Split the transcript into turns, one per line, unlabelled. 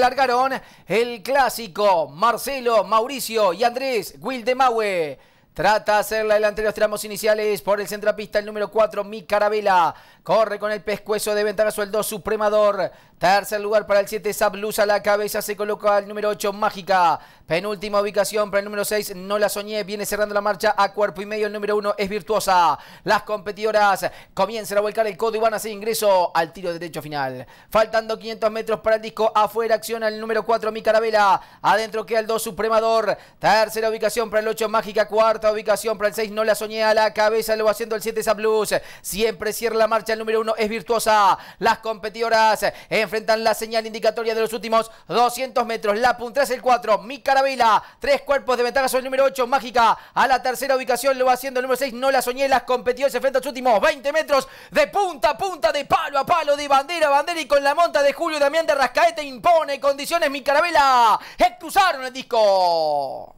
largaron el clásico Marcelo, Mauricio y Andrés Wildemaue. Trata de hacer la delantera los tramos iniciales por el centrapista, el número 4, Mi Carabela. Corre con el pescuezo de ventana, el 2, Supremador. Tercer lugar para el 7, Zabluza. la cabeza se coloca el número 8, Mágica. Penúltima ubicación para el número 6, No la soñé. Viene cerrando la marcha a cuerpo y medio. El número 1 es Virtuosa. Las competidoras comienzan a volcar el codo y van a hacer ingreso al tiro derecho final. Faltando 500 metros para el disco. Afuera acciona el número 4, Mi Carabela. Adentro queda el 2, Supremador. Tercera ubicación para el 8, Mágica. Cuarto ubicación para el 6, no la soñé a la cabeza, lo va haciendo el 7 esa blues. Siempre cierra la marcha, el número 1 es virtuosa. Las competidoras enfrentan la señal indicatoria de los últimos 200 metros. La punta es el 4, Mi Carabela. Tres cuerpos de ventaja sobre el número 8, Mágica. A la tercera ubicación lo va haciendo el número 6, no la soñé, las competidoras se enfrentan los últimos 20 metros de punta a punta, de palo a palo, de bandera a bandera y con la monta de Julio Damián de Rascaete impone condiciones Mi Carabela. excusaron el disco.